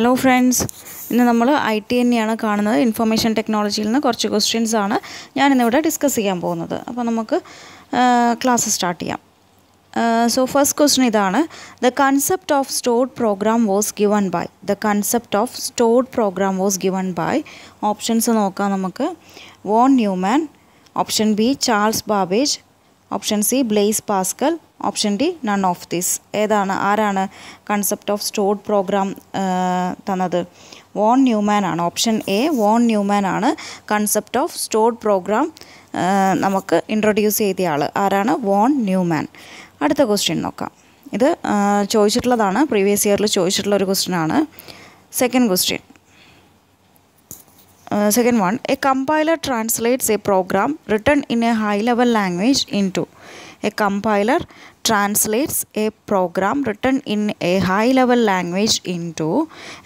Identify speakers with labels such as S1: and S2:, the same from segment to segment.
S1: hello friends ഇന്ന് നമ്മൾ I T തന്നെയാണ് കാണുന്നത് ഇൻഫർമേഷൻ ടെക്നോളജിയിൽ നിന്ന് കുറച്ച് ക്വസ്റ്റ്യൻസ് ആണ് ഞാനിന്നിവിടെ ഡിസ്കസ് ചെയ്യാൻ പോകുന്നത് അപ്പോൾ നമുക്ക് ക്ലാസ് സ്റ്റാർട്ട് ചെയ്യാം സോ ഫസ്റ്റ് ക്വസ്റ്റ്യൻ ഇതാണ് the concept of stored program was given by the concept of stored program was given by options നോക്കാം നമുക്ക് von Neumann option B Charles Babbage option C Blaise Pascal option D none of these ഏതാണ് ആരാണ് concept of stored program തന്നത് von Neumann ആണ് option A von Neumann ആണ് concept of stored program നമുക്ക് introduce ചെയ്ത ആൾ ആരാണ് വോൺ ന്യൂമാൻ അടുത്ത ക്വസ്റ്റ്യൻ നോക്കാം ഇത് ചോദിച്ചിട്ടുള്ളതാണ് പ്രീവിയസ് ഇയറിൽ ചോദിച്ചിട്ടുള്ള ഒരു ക്വസ്റ്റ്യൻ ആണ് second question second one a compiler translates a program written in a high level language into a compiler translates a program written in a high level language into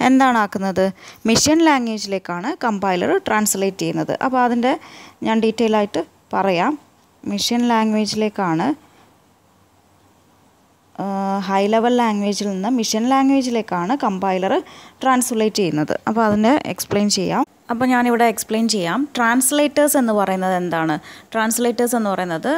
S1: എന്താണാക്കുന്നത് machine ലാംഗ്വേജിലേക്കാണ് compiler translate ചെയ്യുന്നത് അപ്പോൾ അതിൻ്റെ ഞാൻ detail ആയിട്ട് പറയാം machine ലാംഗ്വേജിലേക്കാണ് high level ലാംഗ്വേജിൽ നിന്ന് മിഷൻ ലാംഗ്വേജിലേക്കാണ് കമ്പൈലർ ട്രാൻസ്ലേറ്റ് ചെയ്യുന്നത് അപ്പോൾ അതിൻ്റെ എക്സ്പ്ലെയിൻ ചെയ്യാം അപ്പോൾ ഞാനിവിടെ എക്സ്പ്ലെയിൻ ചെയ്യാം ട്രാൻസ്ലേറ്റേഴ്സ് എന്ന് പറയുന്നത് എന്താണ് ട്രാൻസ്ലേറ്റേഴ്സ് എന്ന് പറയുന്നത്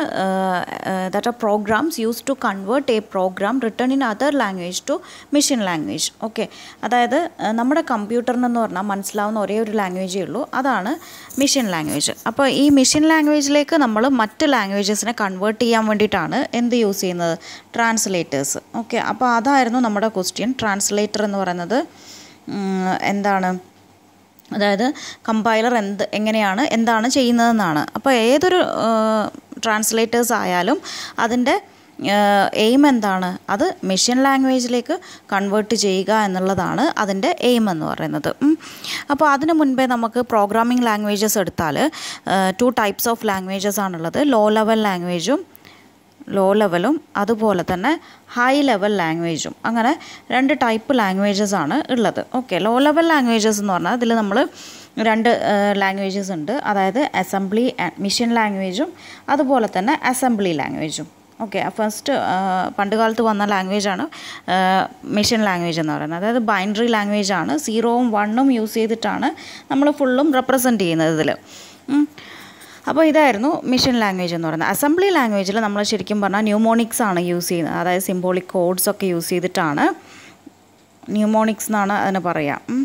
S1: that are programs use to convert a program written in other language to machine language okay അതായത് നമ്മുടെ കമ്പ്യൂട്ടറിനെന്ന് പറഞ്ഞാൽ മനസ്സിലാവുന്ന ഒരേ ഒരു ലാംഗ്വേജേ ഉള്ളൂ അതാണ് മെഷീൻ ലാംഗ്വേജ് അപ്പോൾ ഈ മെഷീൻ ലാംഗ്വേജിലേക്ക് നമ്മൾ മറ്റ് ലാംഗ്വേജസിനെ കൺവേർട്ട് ചെയ്യാൻ വേണ്ടിയിട്ടാണ് എന്ത് യൂസ് ചെയ്യുന്നത് ട്രാൻസ്ലേറ്റേഴ്സ് ഓക്കെ അപ്പോൾ അതായിരുന്നു നമ്മുടെ ക്വസ്റ്റ്യൻ ട്രാൻസ്ലേറ്റർ എന്ന് പറയുന്നത് എന്താണ് അതായത് കമ്പൈലർ എന്ത് എങ്ങനെയാണ് എന്താണ് ചെയ്യുന്നതെന്നാണ് അപ്പോൾ ഏതൊരു ട്രാൻസ്ലേറ്റേഴ്സ് ആയാലും അതിൻ്റെ എയിം എന്താണ് അത് മെഷീൻ ലാംഗ്വേജിലേക്ക് കൺവേർട്ട് ചെയ്യുക എന്നുള്ളതാണ് അതിൻ്റെ എയിം എന്ന് പറയുന്നത് അപ്പോൾ അതിനു മുൻപേ നമുക്ക് പ്രോഗ്രാമിംഗ് ലാംഗ്വേജസ് എടുത്താൽ ടു ടൈപ്സ് ഓഫ് ലാംഗ്വേജസ് ആണുള്ളത് ലോ ലെവൽ ലാംഗ്വേജും ലോ ലെവലും അതുപോലെ തന്നെ ഹൈ ലെവൽ ലാംഗ്വേജും അങ്ങനെ രണ്ട് ടൈപ്പ് ലാംഗ്വേജസ് ആണ് ഉള്ളത് ഓക്കെ ലോ ലെവൽ ലാംഗ്വേജസ് എന്ന് പറഞ്ഞാൽ ഇതിൽ നമ്മൾ രണ്ട് ലാംഗ്വേജസ് ഉണ്ട് അതായത് അസംബ്ലി മിഷൻ ലാംഗ്വേജും അതുപോലെ തന്നെ അസംബ്ലി ലാംഗ്വേജും ഓക്കെ ഫസ്റ്റ് പണ്ട് കാലത്ത് വന്ന ലാംഗ്വേജാണ് മിഷൻ ലാംഗ്വേജ് എന്ന് പറയുന്നത് അതായത് ബൈനറി ലാംഗ്വേജാണ് സീറോവും വണ്ണും യൂസ് ചെയ്തിട്ടാണ് നമ്മൾ ഫുള്ളും റെപ്രസെൻറ്റ് ചെയ്യുന്നത് ഇതിൽ അപ്പോൾ ഇതായിരുന്നു മിഷൻ ലാംഗ്വേജ് എന്ന് പറയുന്നത് അസംബ്ലി ലാംഗ്വേജിൽ നമ്മൾ ശരിക്കും പറഞ്ഞാൽ ന്യൂമോണിക്സ് ആണ് യൂസ് ചെയ്യുന്നത് അതായത് സിംബോളിക് കോഡ്സ് ഒക്കെ യൂസ് ചെയ്തിട്ടാണ് ന്യൂമോണിക്സ് എന്നാണ് അതിന് പറയുക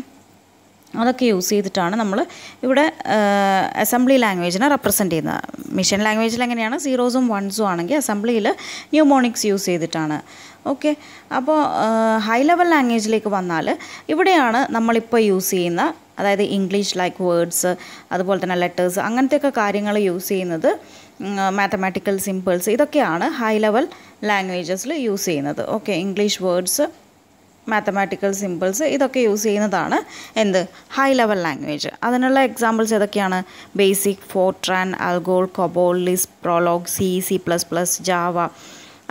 S1: അതൊക്കെ യൂസ് ചെയ്തിട്ടാണ് നമ്മൾ ഇവിടെ അസംബ്ലി ലാംഗ്വേജിനെ റെപ്രസെൻറ്റ് ചെയ്യുന്നത് മിഷൻ ലാംഗ്വേജിൽ എങ്ങനെയാണ് സീറോസും വൺസും ആണെങ്കിൽ അസംബ്ലിയിൽ ന്യൂമോണിക്സ് യൂസ് ചെയ്തിട്ടാണ് ഓക്കെ അപ്പോൾ ഹൈ ലെവൽ ലാംഗ്വേജിലേക്ക് വന്നാൽ ഇവിടെയാണ് നമ്മളിപ്പോൾ യൂസ് ചെയ്യുന്ന അതായത് ഇംഗ്ലീഷ് ലൈക്ക് വേർഡ്സ് അതുപോലെ തന്നെ ലെറ്റേഴ്സ് അങ്ങനത്തെയൊക്കെ കാര്യങ്ങൾ യൂസ് ചെയ്യുന്നത് മാത്തമാറ്റിക്കൽ സിമ്പിൾസ് ഇതൊക്കെയാണ് ഹൈ ലെവൽ ലാംഗ്വേജസിൽ യൂസ് ചെയ്യുന്നത് okay English words mathematical symbols ഇതൊക്കെ യൂസ് ചെയ്യുന്നതാണ് എന്ത് ഹൈ ലെവൽ ലാംഗ്വേജ് അതിനുള്ള എക്സാമ്പിൾസ് ഏതൊക്കെയാണ് BASIC Fortran ALGOL COBOL Lisp Prolog C C plus plus Java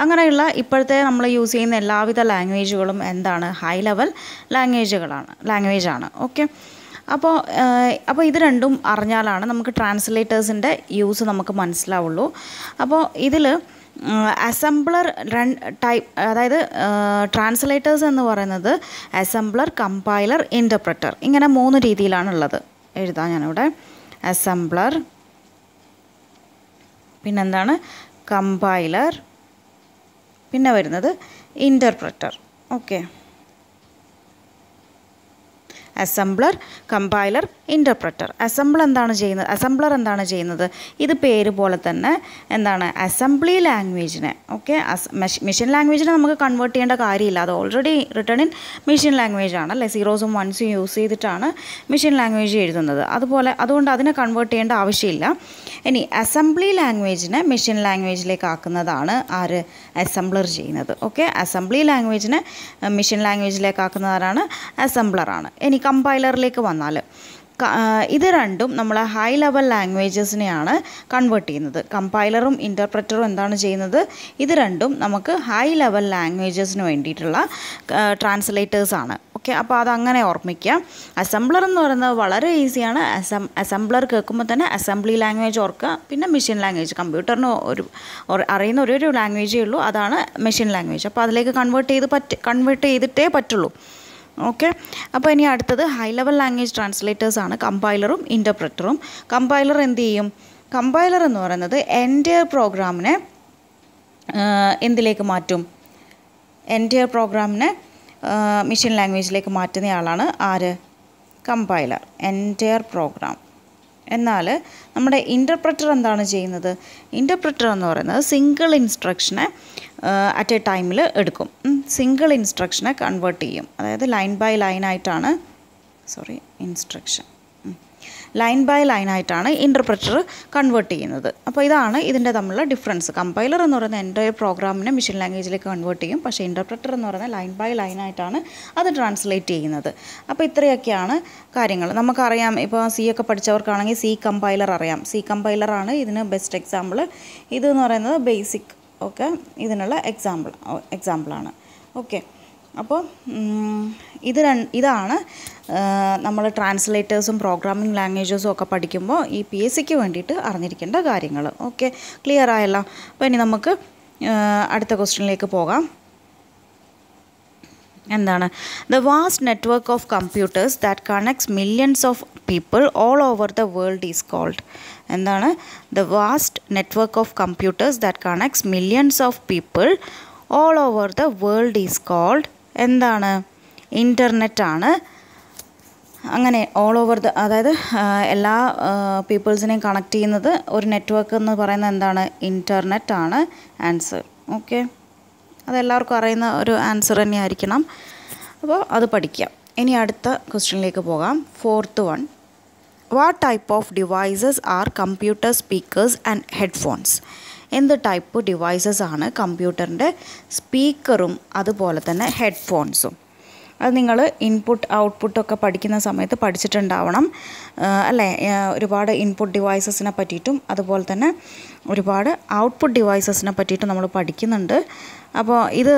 S1: അങ്ങനെയുള്ള ഇപ്പോഴത്തെ നമ്മൾ യൂസ് ചെയ്യുന്ന എല്ലാവിധ ലാംഗ്വേജുകളും എന്താണ് ഹൈ ലെവൽ ലാംഗ്വേജുകളാണ് ലാംഗ്വേജാണ് ഓക്കെ അപ്പോൾ അപ്പോൾ ഇത് രണ്ടും അറിഞ്ഞാലാണ് നമുക്ക് ട്രാൻസ്ലേറ്റേഴ്സിൻ്റെ യൂസ് നമുക്ക് മനസ്സിലാവുള്ളൂ അപ്പോൾ ഇതിൽ അസംബ്ലർ രണ്ട് ടൈപ്പ് അതായത് ട്രാൻസ്ലേറ്റേഴ്സ് എന്ന് പറയുന്നത് അസംബ്ലർ കമ്പൈലർ ഇൻ്റർപ്രറ്റർ ഇങ്ങനെ മൂന്ന് രീതിയിലാണുള്ളത് എഴുതാം ഞാനിവിടെ അസംബ്ലർ പിന്നെന്താണ് കമ്പൈലർ പിന്നെ വരുന്നത് interpreter okay assembler compiler interpreter assembler എന്താണ് ചെയ്യുന്നത് അസംബ്ലർ എന്താണ് ചെയ്യുന്നത് ഇത് പേര് പോലെ തന്നെ എന്താണ് അസംബ്ലി ലാംഗ്വേജിനെ ഓക്കെ മെഷീൻ ലാംഗ്വേജിനെ നമുക്ക് കൺവേർട്ട് ചെയ്യേണ്ട കാര്യമില്ല അത് already written in machine language ആണ് അല്ലേ സീറോസും വൺസും യൂസ് ചെയ്തിട്ടാണ് മെഷീൻ ലാംഗ്വേജ് എഴുതുന്നത് അതുപോലെ അതുകൊണ്ട് അതിനെ കൺവേർട്ട് ചെയ്യേണ്ട ആവശ്യമില്ല ഇനി അസംബ്ലി ലാംഗ്വേജിനെ മെഷീൻ ലാംഗ്വേജിലേക്ക് ആക്കുന്നതാണ് ആര് അസംബ്ലർ ചെയ്യുന്നത് ഓക്കെ അസംബ്ലി ലാംഗ്വേജിനെ മെഷീൻ ലാംഗ്വേജിലേക്ക് ആക്കുന്നവരാണ് അസംബ്ലറാണ് ഇനി കമ്പൈലറിലേക്ക് വന്നാൽ ഇത് രണ്ടും നമ്മൾ ഹൈ ലെവൽ ലാംഗ്വേജസിനെയാണ് കൺവേർട്ട് ചെയ്യുന്നത് കമ്പൈലറും ഇൻ്റർപ്രറ്ററും എന്താണ് ചെയ്യുന്നത് ഇത് രണ്ടും നമുക്ക് ഹൈ ലെവൽ ലാംഗ്വേജസിന് വേണ്ടിയിട്ടുള്ള ട്രാൻസ്ലേറ്റേഴ്സാണ് ഓക്കെ അപ്പോൾ അതങ്ങനെ ഓർമ്മിക്കുക അസംബ്ലർ എന്ന് പറയുന്നത് വളരെ ഈസിയാണ് അസം അസംബ്ലർ കേൾക്കുമ്പോൾ തന്നെ അസംബ്ലി ലാംഗ്വേജ് ഓർക്കുക പിന്നെ മെഷീൻ ലാംഗ്വേജ് കമ്പ്യൂട്ടറിന് ഒരു അറിയുന്ന ഒരു ഒരു ലാംഗ്വേജേ ഉള്ളൂ അതാണ് മെഷീൻ ലാംഗ്വേജ് അപ്പോൾ അതിലേക്ക് കൺവേർട്ട് ചെയ്ത് പറ്റ് കൺവേർട്ട് ചെയ്തിട്ടേ പറ്റുള്ളൂ ഓക്കെ അപ്പോൾ ഇനി അടുത്തത് ഹൈ ലെവൽ ലാംഗ്വേജ് ട്രാൻസ്ലേറ്റേഴ്സാണ് കമ്പൈലറും ഇൻ്റർപ്രറ്ററും കമ്പൈലർ എന്ത് ചെയ്യും കമ്പൈലർ എന്ന് പറയുന്നത് എൻ്റെ പ്രോഗ്രാമിനെ എന്തിലേക്ക് മാറ്റും എൻ്റെ പ്രോഗ്രാമിനെ മെഷീൻ ലാംഗ്വേജിലേക്ക് മാറ്റുന്നയാളാണ് ആര് കമ്പൈലർ എൻ്റെ പ്രോഗ്രാം എന്നാൽ നമ്മുടെ ഇൻ്റർപ്രറ്റർ എന്താണ് ചെയ്യുന്നത് ഇൻ്റർപ്രറ്റർ എന്ന് പറയുന്നത് സിംഗിൾ ഇൻസ്ട്രക്ഷനെ അറ്റ് എ ടൈമിൽ എടുക്കും സിംഗിൾ ഇൻസ്ട്രക്ഷനെ കൺവേർട്ട് ചെയ്യും അതായത് ലൈൻ ബൈ ലൈൻ ആയിട്ടാണ് sorry instruction line by line ആയിട്ടാണ് ഇൻ്റർപ്രറ്റർ കൺവേർട്ട് ചെയ്യുന്നത് അപ്പോൾ ഇതാണ് ഇതിൻ്റെ തമ്മിലുള്ള ഡിഫറൻസ് കമ്പൈലർ എന്ന് പറയുന്ന എൻ്റെ പ്രോഗ്രാമിനെ മെഷീൻ ലാംഗ്വേജിലേക്ക് കൺവേർട്ട് ചെയ്യും പക്ഷേ ഇൻ്റർപ്രറ്റർ എന്ന് പറയുന്നത് ലൈൻ ബൈ ലൈൻ ആയിട്ടാണ് അത് ട്രാൻസ്ലേറ്റ് ചെയ്യുന്നത് അപ്പോൾ ഇത്രയൊക്കെയാണ് കാര്യങ്ങൾ നമുക്കറിയാം ഇപ്പോൾ സി ഒക്കെ പഠിച്ചവർക്കാണെങ്കിൽ സി കമ്പൈലർ അറിയാം സി കമ്പൈലറാണ് ഇതിന് ബെസ്റ്റ് എക്സാമ്പിൾ ഇതെന്ന് പറയുന്നത് ബേസിക് ഒക്കെ ഇതിനുള്ള എക്സാമ്പിൾ എക്സാമ്പിളാണ് ഓക്കെ അപ്പോൾ ഇത് ഇതാണ് നമ്മൾ ട്രാൻസ്ലേറ്റേഴ്സും പ്രോഗ്രാമിംഗ് ലാംഗ്വേജസും ഒക്കെ പഠിക്കുമ്പോൾ ഈ പി എസ് സിക്ക് വേണ്ടിയിട്ട് അറിഞ്ഞിരിക്കേണ്ട കാര്യങ്ങൾ ഓക്കെ ക്ലിയർ ആയല്ലോ അപ്പോൾ ഇനി നമുക്ക് അടുത്ത ക്വസ്റ്റ്യനിലേക്ക് പോകാം എന്താണ് the vast network of computers that connects millions of people all over the world is called എന്താണ് the vast network of computers that connects millions of people all over the world is called എന്താണ് ആണ് അങ്ങനെ all over the അതായത് എല്ലാ പീപ്പിൾസിനെയും connect ചെയ്യുന്നത് ഒരു network എന്ന് പറയുന്നത് എന്താണ് ആണ് ആൻസർ ഓക്കെ അതെല്ലാവർക്കും അറിയുന്ന ഒരു ആൻസർ ആയിരിക്കണം അപ്പോൾ അത് പഠിക്കാം ഇനി അടുത്ത ക്വസ്റ്റ്യനിലേക്ക് പോകാം fourth one what type of devices are computer speakers and headphones എന്ത് ടൈപ്പ് ഡിവൈസസ് ആണ് കമ്പ്യൂട്ടറിൻ്റെ സ്പീക്കറും അതുപോലെ തന്നെ ഹെഡ്ഫോൺസും അത് നിങ്ങൾ ഇൻപുട്ട് ഔട്ട്പുട്ടൊക്കെ പഠിക്കുന്ന സമയത്ത് പഠിച്ചിട്ടുണ്ടാവണം അല്ലേ ഒരുപാട് ഇൻപുട്ട് ഡിവൈസസിനെ പറ്റിയിട്ടും അതുപോലെ തന്നെ ഒരുപാട് ഔട്ട്പുട്ട് ഡിവൈസസിനെ പറ്റിയിട്ടും നമ്മൾ പഠിക്കുന്നുണ്ട് അപ്പോൾ ഇത്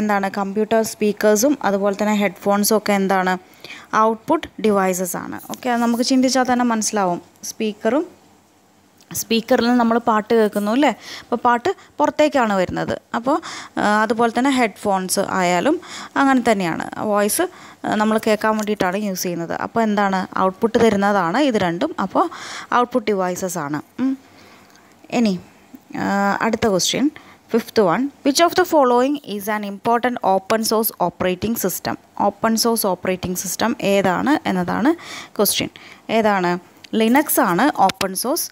S1: എന്താണ് കമ്പ്യൂട്ടർ സ്പീക്കേഴ്സും അതുപോലെ തന്നെ ഹെഡ്ഫോൺസും ഒക്കെ എന്താണ് ഔട്ട്പുട്ട് ഡിവൈസസ് ആണ് ഓക്കെ നമുക്ക് ചിന്തിച്ചാൽ തന്നെ മനസ്സിലാവും സ്പീക്കറും സ്പീക്കറിൽ നമ്മൾ പാട്ട് കേൾക്കുന്നു അല്ലേ അപ്പോൾ പാട്ട് പുറത്തേക്കാണ് വരുന്നത് അപ്പോൾ അതുപോലെ തന്നെ ഹെഡ്ഫോൺസ് ആയാലും അങ്ങനെ തന്നെയാണ് വോയിസ് നമ്മൾ കേൾക്കാൻ വേണ്ടിയിട്ടാണ് യൂസ് ചെയ്യുന്നത് അപ്പോൾ എന്താണ് ഔട്ട്പുട്ട് തരുന്നതാണ് ഇത് രണ്ടും അപ്പോൾ ഔട്ട്പുട്ട് ഡിവൈസസ് ആണ് ഇനി അടുത്ത question fifth one which of the following is an important open source operating system open source operating system ഏതാണ് എന്നതാണ് ക്വസ്റ്റ്യൻ ഏതാണ് ലിനക്സ് ആണ് ഓപ്പൺ സോഴ്സ്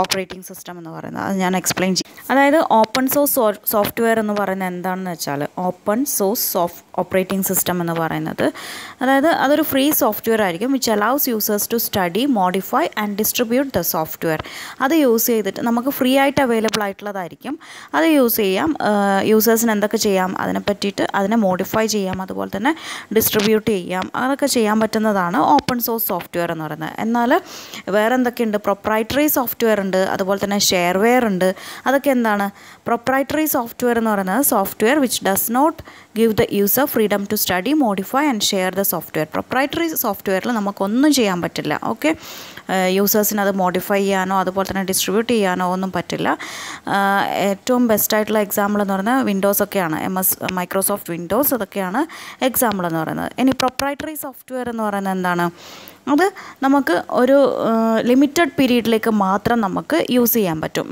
S1: ഓപ്പറേറ്റിംഗ് സിസ്റ്റം എന്ന് പറയുന്നത് അത് ഞാൻ എക്സ്പ്ലെയിൻ ചെയ്യും അതായത് ഓപ്പൺ സോഴ്സ് സോഫ്റ്റ്വെയർ എന്ന് പറയുന്നത് എന്താണെന്ന് വെച്ചാൽ open source soft operating system എന്ന് പറയുന്നത് അതായത് അതൊരു ഫ്രീ സോഫ്റ്റ്വെയർ ആയിരിക്കും which allows users to study modify and distribute the software അത് യൂസ് ചെയ്തിട്ട് നമുക്ക് ഫ്രീ ആയിട്ട് അവൈലബിൾ ആയിട്ടുള്ളതായിരിക്കും അത് യൂസ് ചെയ്യാം യൂസേഴ്സിന് എന്തൊക്കെ ചെയ്യാം അതിനെ പറ്റിയിട്ട് അതിനെ മോഡിഫൈ ചെയ്യാം അതുപോലെ തന്നെ ഡിസ്ട്രിബ്യൂട്ട് ചെയ്യാം അതൊക്കെ ചെയ്യാൻ പറ്റുന്നതാണ് ഓപ്പൺ സോഴ്സ് സോഫ്റ്റ്വെയർ എന്ന് പറയുന്നത് എന്നാൽ വേറെ എന്തൊക്കെയുണ്ട് പ്രൊപ്രൈറ്ററി പ്രൊപ്രൈറ്ററി സോഫ്റ്റ്വെയർ ഉണ്ട് അതുപോലെ തന്നെ ഷെയർവെയർ ഉണ്ട് അതൊക്കെ എന്താണ് പ്രൊപ്രൈറ്ററി സോഫ്റ്റ്വെയർ എന്ന് പറയുന്നത് software which does not give the user freedom to study modify and share the software proprietary സോഫ്റ്റ്വെയറിൽ നമുക്കൊന്നും ചെയ്യാൻ പറ്റില്ല ഓക്കെ യൂസേഴ്സിന് അത് മോഡിഫൈ ചെയ്യാനോ അതുപോലെ തന്നെ ഡിസ്ട്രിബ്യൂട്ട് ചെയ്യാനോ ഒന്നും പറ്റില്ല ഏറ്റവും ബെസ്റ്റായിട്ടുള്ള എക്സാമ്പിൾ എന്ന് പറയുന്നത് വിൻഡോസ് ഒക്കെയാണ് എം എസ് മൈക്രോസോഫ്റ്റ് വിൻഡോസ് അതൊക്കെയാണ് എക്സാമ്പിൾ എന്ന് പറയുന്നത് ഇനി പ്രൊപ്രൈറ്ററി സോഫ്റ്റ്വെയർ എന്ന് പറയുന്നത് എന്താണ് അത് നമുക്ക് ഒരു ലിമിറ്റഡ് പീരീഡിലേക്ക് മാത്രം നമുക്ക് യൂസ് ചെയ്യാൻ പറ്റും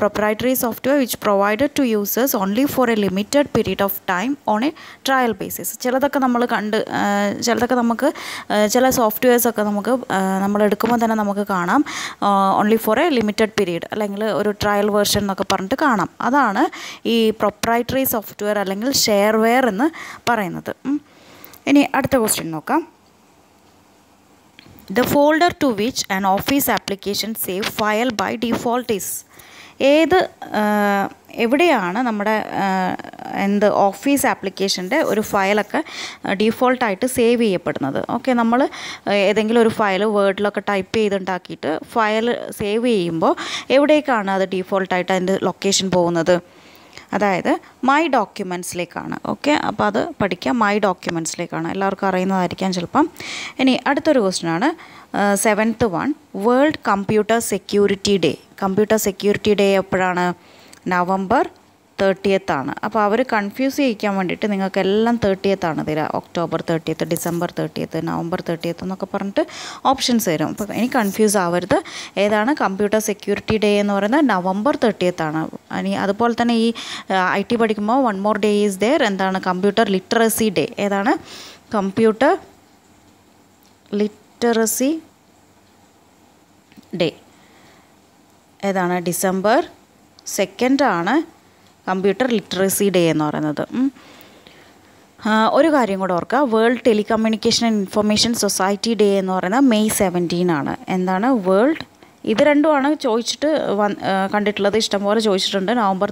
S1: proprietary software which provided to users only for a limited period of time on a trial basis ചിലതൊക്കെ നമ്മൾ കണ്ട് ചിലതൊക്കെ നമുക്ക് ചില സോഫ്റ്റ്വെയർസൊക്കെ നമുക്ക് നമ്മൾ എടുക്കുമ്പോൾ തന്നെ നമുക്ക് കാണാം only for a limited period അല്ലെങ്കിൽ ഒരു ട്രയൽ വേർഷൻ എന്നൊക്കെ പറഞ്ഞിട്ട് കാണാം അതാണ് ഈ പ്രൊപ്രൈറ്ററി സോഫ്റ്റ്വെയർ അല്ലെങ്കിൽ ഷെയർവെയർ എന്ന് പറയുന്നത് ഇനി അടുത്ത ക്വസ്റ്റ്യൻ നോക്കാം The folder to which an office application save file by default is ഏത് എവിടെയാണ് നമ്മുടെ എന്ത് ഓഫീസ് ആപ്ലിക്കേഷൻ്റെ ഒരു ഫയലൊക്കെ ഡീഫോൾട്ടായിട്ട് സേവ് ചെയ്യപ്പെടുന്നത് ഓക്കെ നമ്മൾ ഏതെങ്കിലും ഒരു ഫയൽ വേർഡിലൊക്കെ ടൈപ്പ് ചെയ്തുണ്ടാക്കിയിട്ട് ഫയൽ സേവ് ചെയ്യുമ്പോൾ എവിടേക്കാണ് അത് ഡീഫോൾട്ടായിട്ട് അതിൻ്റെ ലൊക്കേഷൻ പോകുന്നത് അതായത് മൈ ഡോക്യുമെൻസിലേക്കാണ് ഓക്കെ അപ്പോൾ അത് പഠിക്കുക മൈ ഡോക്യുമെൻസിലേക്കാണ് എല്ലാവർക്കും അറിയുന്നതായിരിക്കാം ചിലപ്പം ഇനി അടുത്തൊരു ആണ് seventh one world computer security day computer security day എപ്പോഴാണ് നവംബർ ആണ് അപ്പോൾ അവർ കൺഫ്യൂസ് ചെയ്യിക്കാൻ വേണ്ടിയിട്ട് നിങ്ങൾക്കെല്ലാം ആണ് തരിക October thirtieth December thirtieth November thirtieth എന്നൊക്കെ പറഞ്ഞിട്ട് ഓപ്ഷൻസ് തരും അപ്പോൾ ഇനി കൺഫ്യൂസ് ആവരുത് ഏതാണ് കമ്പ്യൂട്ടർ സെക്യൂരിറ്റി ഡേ എന്ന് പറയുന്നത് നവംബർ ആണ് ഇനി അതുപോലെ തന്നെ ഈ ഐ ടി പഠിക്കുമ്പോൾ one more day is there എന്താണ് കമ്പ്യൂട്ടർ ലിറ്ററസി ഡേ ഏതാണ് കമ്പ്യൂട്ടർ ലിറ്ററസി ഡേ ഏതാണ് ഡിസംബർ സെക്കൻഡാണ് കമ്പ്യൂട്ടർ ലിറ്ററസി ഡേ എന്ന് പറയുന്നത് ഒരു കാര്യം കൂടെ ഓർക്കുക world telecommunication and information society day എന്ന് പറയുന്നത് മെയ് സെവൻറ്റീൻ ആണ് എന്താണ് വേൾഡ് ഇത് രണ്ടുമാണ് ചോദിച്ചിട്ട് വൻ കണ്ടിട്ടുള്ളത് ഇഷ്ടംപോലെ ചോദിച്ചിട്ടുണ്ട് നവംബർ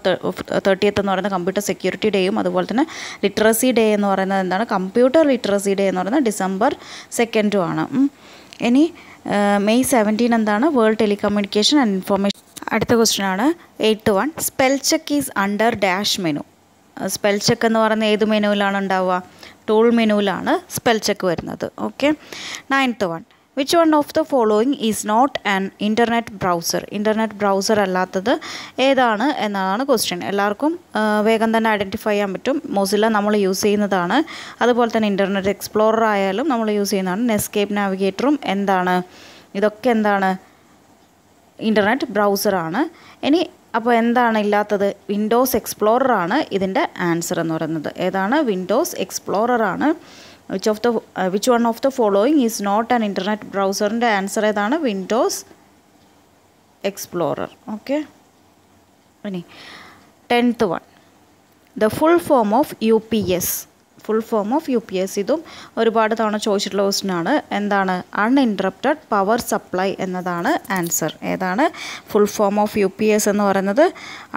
S1: തേർട്ടിയത്ത് എന്ന് പറയുന്ന കമ്പ്യൂട്ടർ സെക്യൂരിറ്റി ഡേയും അതുപോലെ തന്നെ ലിറ്ററസി ഡേ എന്ന് പറയുന്നത് എന്താണ് കമ്പ്യൂട്ടർ ലിറ്ററസി ഡേ എന്ന് പറയുന്നത് ഡിസംബർ സെക്കൻഡും ആണ് ഇനി മെയ് സെവൻറ്റീൻ എന്താണ് വേൾഡ് ടെലികമ്മ്യൂണിക്കേഷൻ ആൻഡ് ഇൻഫർമേഷൻ അടുത്ത ക്വസ്റ്റ്യനാണ് eight one spell check is under dash menu spell check എന്ന് പറയുന്ന ഏത് മെനുവിലാണ് ഉണ്ടാവുക ടൂൾ മെനുവിലാണ് സ്പെൽ ചെക്ക് വരുന്നത് okay ninth one which one of the following is not an internet browser internet browser അല്ലാത്തത് ഏതാണ് എന്നതാണ് ക്വസ്റ്റ്യൻ എല്ലാവർക്കും വേഗം തന്നെ ഐഡൻറ്റിഫൈ ചെയ്യാൻ പറ്റും മോസില നമ്മൾ യൂസ് ചെയ്യുന്നതാണ് അതുപോലെ തന്നെ ഇൻ്റർനെറ്റ് എക്സ്പ്ലോറർ ആയാലും നമ്മൾ യൂസ് ചെയ്യുന്നതാണ് നെസ്കേപ്പ് നാവിഗേറ്ററും എന്താണ് ഇതൊക്കെ എന്താണ് ഇൻ്റർനെറ്റ് ബ്രൗസറാണ് ഇനി അപ്പോൾ എന്താണ് ഇല്ലാത്തത് വിൻഡോസ് ആണ് ഇതിൻ്റെ ആൻസർ എന്ന് പറയുന്നത് ഏതാണ് വിൻഡോസ് എക്സ്പ്ലോററാണ് which of the which one of the following is not an internet ബ്രൗസറിൻ്റെ ആൻസർ ഏതാണ് വിൻഡോസ് എക്സ്പ്ലോറർ ഓക്കെ ഇനി tenth one the full form of U P S full form of U P S C ഇതും ഒരുപാട് തവണ ചോദിച്ചിട്ടുള്ള ആണ് എന്താണ് uninterrupted power supply എന്നതാണ് ആൻസർ ഏതാണ് full form of U P S എന്ന് പറയുന്നത്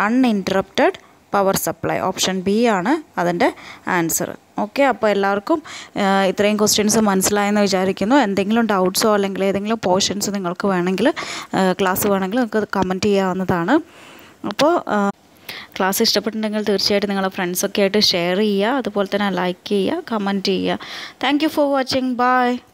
S1: uninterrupted power supply option B ആണ് അതിൻ്റെ ആൻസർ ഓക്കെ അപ്പോൾ എല്ലാവർക്കും ഇത്രയും ക്വസ്റ്റ്യൻസ് മനസ്സിലായെന്ന് വിചാരിക്കുന്നു എന്തെങ്കിലും ഡൗട്ട്സോ അല്ലെങ്കിൽ ഏതെങ്കിലും പോർഷൻസ് നിങ്ങൾക്ക് വേണമെങ്കിൽ ക്ലാസ് വേണമെങ്കിൽ നിങ്ങൾക്ക് കമൻറ്റ് ചെയ്യാവുന്നതാണ് അപ്പോൾ ക്ലാസ് ഇഷ്ടപ്പെട്ടിട്ടുണ്ടെങ്കിൽ തീർച്ചയായിട്ടും നിങ്ങളെ ഫ്രണ്ട്സൊക്കെ ആയിട്ട് ഷെയർ ചെയ്യുക അതുപോലെ തന്നെ ലൈക്ക് ചെയ്യുക കമൻറ്റ് ചെയ്യുക താങ്ക് ഫോർ വാച്ചിങ് ബായ്